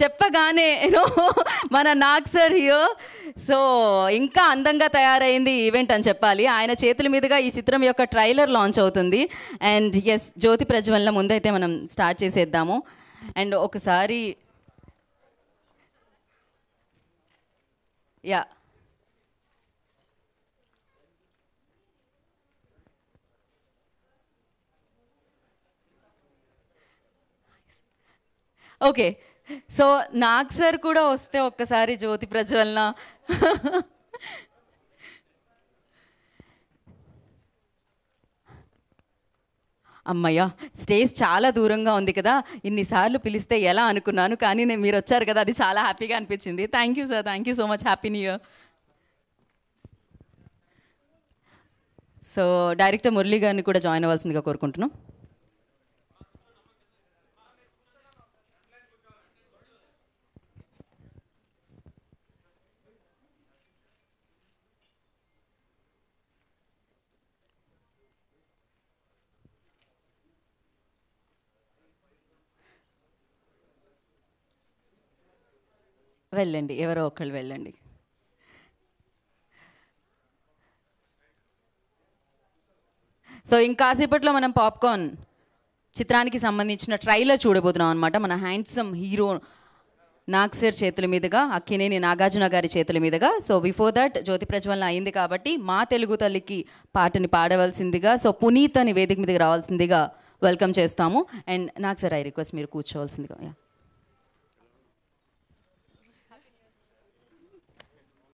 చెప్పగానే యూనో మన Nag sir హియో so ఇంకా అందంగా తయారైంది ఈవెంట్ అని చెప్పాలి ఆయన చేతుల మీదుగా ఈ చిత్రం యొక్క ట్రైలర్ లాంచ్ అవుతుంది అండ్ ఎస్ జ్యోతి ప్రజ్వల్ల ముందైతే మనం స్టార్ట్ చేసేద్దాము అండ్ ఒకసారి yeah okay so Nag sir కూడా వస్తే ఒక్కసారి జ్యోతి ప్రజ్వలన అమ్మయ్య స్టేజ్ చాలా దూరంగా ఉంది కదా ఇన్నిసార్లు పిలిస్తే ఎలా అనుకున్నాను కానీ నేను మీరు వచ్చారు కదా అది చాలా హ్యాపీగా అనిపించింది thank you sir thank you so much happy new year so director Murali గారిని కూడా జాయిన్ అవ్వాల్సిందిగా కోరుకుంటున్నాం వెళ్ళండి ఎవరో ఒకళ్ళు వెళ్ళండి సో ఇంకాసేపట్లో మనం పాప్కార్న్ చిత్రానికి సంబంధించిన ట్రైలర్ చూడబోతున్నాం అనమాట మన హ్యాండ్సమ్ హీరో నాగ్సేర్ చేతుల మీదుగా అక్కినేని నాగార్జున గారి చేతుల మీదుగా సో బిఫోర్ దట్ జ్యోతి ప్రజ్వలన అయింది కాబట్టి మా తెలుగు తల్లికి పాటని పాడవలసిందిగా సో పునీత్ అని వేదిక మీదకి రావాల్సిందిగా వెల్కమ్ చేస్తాము అండ్ నాగ్సేర్ ఐ రిక్వెస్ట్ మీరు కూర్చోవలసిందిగా యా